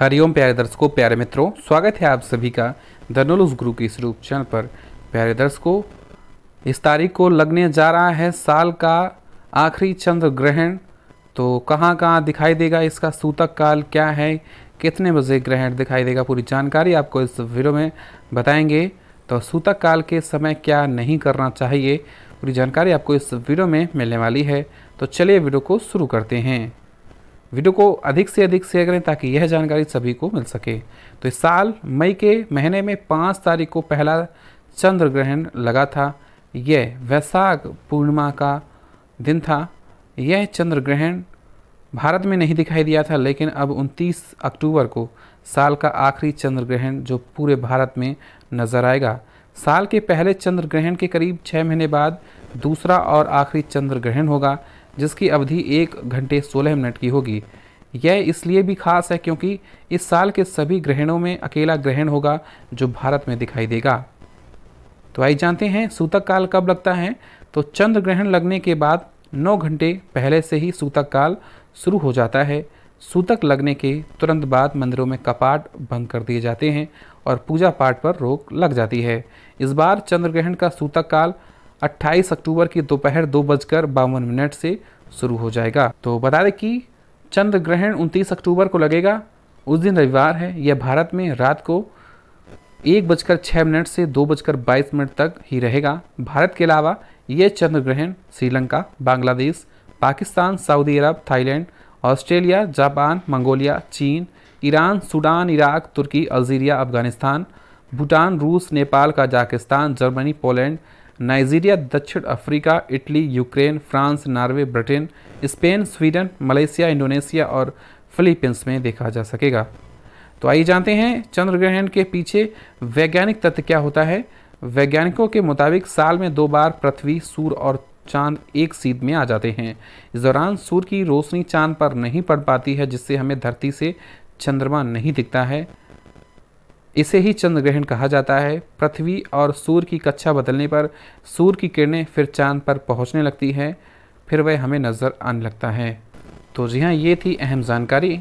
हरिओम प्यारे दर्शकों प्यारे मित्रों स्वागत है आप सभी का धनोलुस गुरु के इस रूप चैनल पर प्यारे दर्शकों इस तारीख को लगने जा रहा है साल का आखिरी चंद्र ग्रहण तो कहाँ कहाँ दिखाई देगा इसका सूतक काल क्या है कितने बजे ग्रहण दिखाई देगा पूरी जानकारी आपको इस वीडियो में बताएंगे तो सूतक काल के समय क्या नहीं करना चाहिए पूरी जानकारी आपको इस वीडियो में मिलने वाली है तो चलिए वीडियो को शुरू करते हैं वीडियो को अधिक से अधिक शेयर करें ताकि यह जानकारी सभी को मिल सके तो इस साल मई के महीने में पाँच तारीख को पहला चंद्र ग्रहण लगा था यह वैशाख पूर्णिमा का दिन था यह चंद्र ग्रहण भारत में नहीं दिखाई दिया था लेकिन अब 29 अक्टूबर को साल का आखिरी चंद्र ग्रहण जो पूरे भारत में नजर आएगा साल के पहले चंद्र ग्रहण के करीब छः महीने बाद दूसरा और आखिरी चंद्र ग्रहण होगा जिसकी अवधि एक घंटे सोलह मिनट की होगी यह इसलिए भी खास है क्योंकि इस साल के सभी ग्रहणों में अकेला ग्रहण होगा जो भारत में दिखाई देगा तो आइए जानते हैं सूतक काल कब लगता है तो चंद्र ग्रहण लगने के बाद नौ घंटे पहले से ही सूतक काल शुरू हो जाता है सूतक लगने के तुरंत बाद मंदिरों में कपाट बंद कर दिए जाते हैं और पूजा पाठ पर रोक लग जाती है इस बार चंद्र ग्रहण का सूतक काल 28 अक्टूबर की दोपहर दो, बजकर बावन मिनट से शुरू हो जाएगा तो बता दें कि चंद्र ग्रहण उनतीस अक्टूबर को लगेगा उस दिन रविवार है यह भारत में रात को एक बजकर छः मिनट से दो बजकर बाईस मिनट तक ही रहेगा भारत के अलावा यह चंद्र ग्रहण Sri Lanka Bangladesh Pakistan Saudi Arab Thailand Australia Japan Mongolia चीन ईरान सूडान इराक तुर्की अल्जीरिया अफगानिस्तान भूटान रूस Nepal Kazakhstan Germany Poland Nigeria दक्षिण Africa Italy Ukraine France Norway Britain Spain Sweden Malaysia Indonesia और फिलीपींस में देखा जा सकेगा तो आइए जानते हैं चंद्र ग्रहण के पीछे वैज्ञानिक तत्व क्या होता है वैज्ञानिकों के मुताबिक साल में दो बार पृथ्वी सूर्य और चांद एक सीध में आ जाते हैं इस दौरान सूर्य की रोशनी चांद पर नहीं पड़ पाती है जिससे हमें धरती से चंद्रमा नहीं दिखता है इसे ही चंद्र ग्रहण कहा जाता है पृथ्वी और सूर्य की कक्षा बदलने पर सूर्य की किरणें फिर चांद पर पहुंचने लगती हैं फिर वह हमें नज़र आने लगता है तो जी हाँ ये थी अहम जानकारी